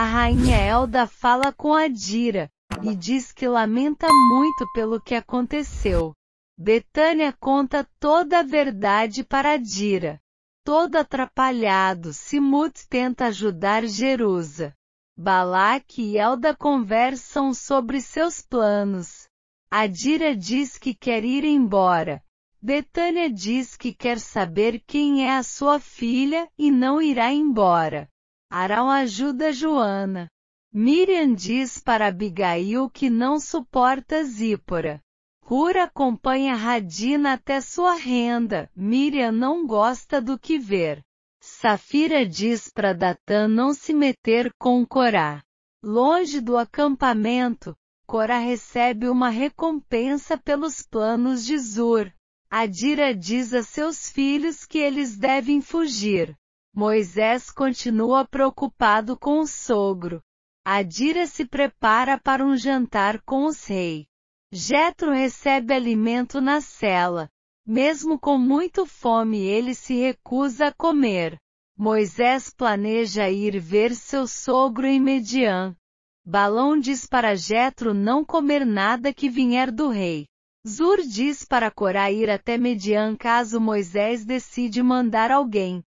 A rainha Elda fala com Adira e diz que lamenta muito pelo que aconteceu. Betânia conta toda a verdade para Adira. Todo atrapalhado, Simut tenta ajudar Jerusa. Balak e Elda conversam sobre seus planos. Adira diz que quer ir embora. Betânia diz que quer saber quem é a sua filha e não irá embora. Arão ajuda Joana. Miriam diz para Abigail que não suporta Zípora. Cura acompanha Radina até sua renda. Miriam não gosta do que ver. Safira diz para Datan não se meter com Corá. Longe do acampamento, Corá recebe uma recompensa pelos planos de Zur. Adira diz a seus filhos que eles devem fugir. Moisés continua preocupado com o sogro. Adira se prepara para um jantar com os rei. Jetro recebe alimento na cela. Mesmo com muito fome, ele se recusa a comer. Moisés planeja ir ver seu sogro em Median. Balão diz para Jetro não comer nada que vier do rei. Zur diz para Corá ir até Median caso Moisés decide mandar alguém.